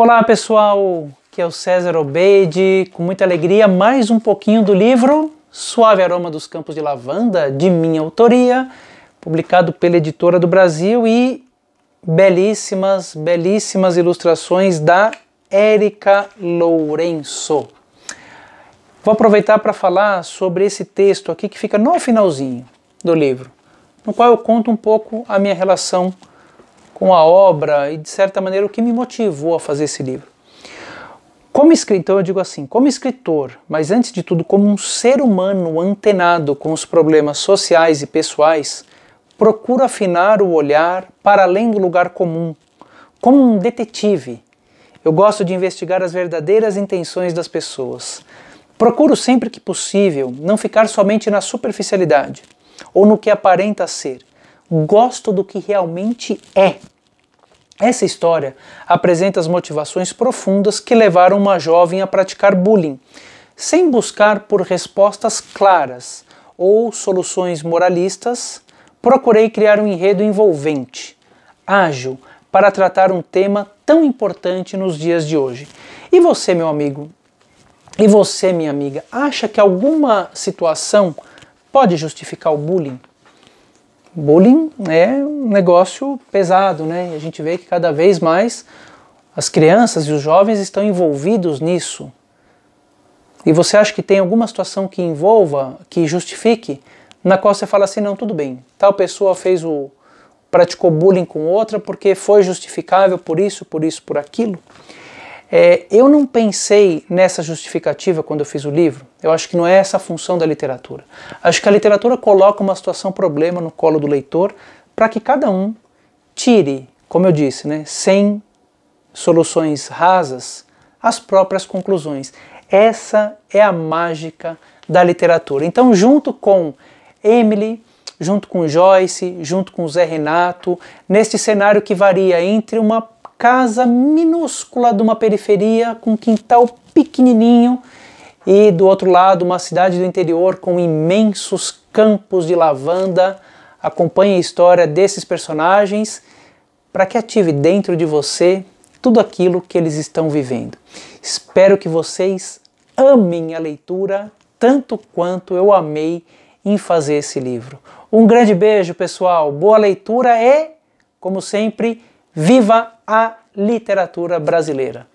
Olá pessoal, que é o César Obeide, com muita alegria, mais um pouquinho do livro Suave Aroma dos Campos de Lavanda, de minha autoria, publicado pela Editora do Brasil e belíssimas, belíssimas ilustrações da Érica Lourenço. Vou aproveitar para falar sobre esse texto aqui que fica no finalzinho do livro, no qual eu conto um pouco a minha relação com com a obra e, de certa maneira, o que me motivou a fazer esse livro. Como escritor, eu digo assim, como escritor, mas antes de tudo, como um ser humano antenado com os problemas sociais e pessoais, procuro afinar o olhar para além do lugar comum, como um detetive. Eu gosto de investigar as verdadeiras intenções das pessoas. Procuro sempre que possível não ficar somente na superficialidade ou no que aparenta ser. Gosto do que realmente é essa história apresenta as motivações profundas que levaram uma jovem a praticar bullying, sem buscar por respostas claras ou soluções moralistas. Procurei criar um enredo envolvente, ágil, para tratar um tema tão importante nos dias de hoje. E você, meu amigo, e você, minha amiga, acha que alguma situação pode justificar o bullying? bullying é um negócio pesado, né? A gente vê que cada vez mais as crianças e os jovens estão envolvidos nisso. E você acha que tem alguma situação que envolva, que justifique, na qual você fala assim, não, tudo bem, tal pessoa fez o praticou bullying com outra porque foi justificável por isso, por isso, por aquilo. É, eu não pensei nessa justificativa quando eu fiz o livro. Eu acho que não é essa a função da literatura. Acho que a literatura coloca uma situação problema no colo do leitor para que cada um tire, como eu disse, né, sem soluções rasas, as próprias conclusões. Essa é a mágica da literatura. Então, junto com Emily, junto com Joyce, junto com Zé Renato, neste cenário que varia entre uma casa minúscula de uma periferia com um quintal pequenininho e do outro lado uma cidade do interior com imensos campos de lavanda. Acompanhe a história desses personagens para que ative dentro de você tudo aquilo que eles estão vivendo. Espero que vocês amem a leitura tanto quanto eu amei em fazer esse livro. Um grande beijo, pessoal. Boa leitura e, como sempre, Viva a literatura brasileira!